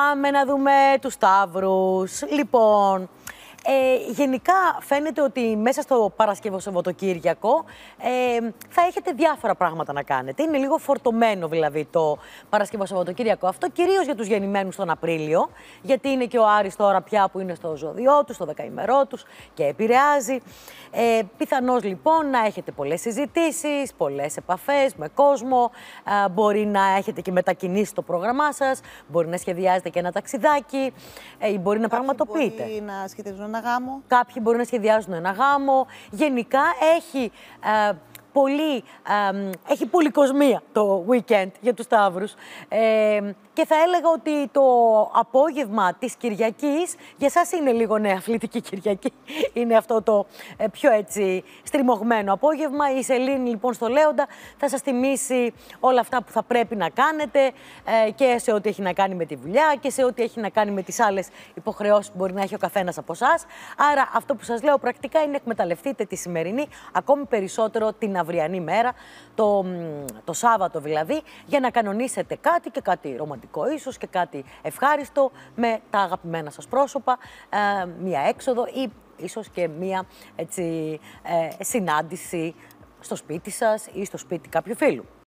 Πάμε να δούμε τους Σταύρους. Λοιπόν, ε, γενικά φαίνεται ότι μέσα στο Παρασκευό Σαββατοκύριακο ε, θα έχετε διάφορα πράγματα να κάνετε. Είναι λίγο φορτωμένο δηλαδή το Παρασκευό Σαββατοκύριακο αυτό, κυρίως για τους γεννημένους τον Απρίλιο, γιατί είναι και ο Άρης τώρα πια που είναι στο ζωδιό τους, στο δεκαημερό τους και επηρεάζει. Ε, Πιθανώς λοιπόν να έχετε πολλές συζητήσεις, πολλές επαφές με κόσμο. Ε, μπορεί να έχετε και μετακινήσεις το πρόγραμμά σας, μπορεί να σχεδιάζετε και ένα ταξιδάκι, ε, μπορεί να πραγματοποιείτε. Μπορεί να Κάποιοι μπορεί να σχεδιάζουν ένα γάμο. Γενικά έχει. Ε, πολύ, κοσμία έχει κοσμία το weekend για τους Σταύρους. Ε, και θα έλεγα ότι το απόγευμα της Κυριακής, για σας είναι λίγο νέα αθλητική Κυριακή, είναι αυτό το ε, πιο έτσι στριμωγμένο απόγευμα. Η Σελήνη λοιπόν στο Λέοντα θα σας θυμίσει όλα αυτά που θα πρέπει να κάνετε ε, και σε ό,τι έχει να κάνει με τη δουλειά και σε ό,τι έχει να κάνει με τις άλλες υποχρεώσεις που μπορεί να έχει ο καθένας από εσάς. Άρα αυτό που σας λέω πρακτικά είναι εκμεταλλευτείτε τη σημερινή, ακόμη περισσότερο την αυριανή μέρα, το, το Σάββατο δηλαδή, για να κανονίσετε κάτι και κάτι ρομαντικό ίσως και κάτι ευχάριστο με τα αγαπημένα σας πρόσωπα, ε, μία έξοδο ή ίσως και μία έτσι, ε, συνάντηση στο σπίτι σας ή στο σπίτι κάποιου φίλου.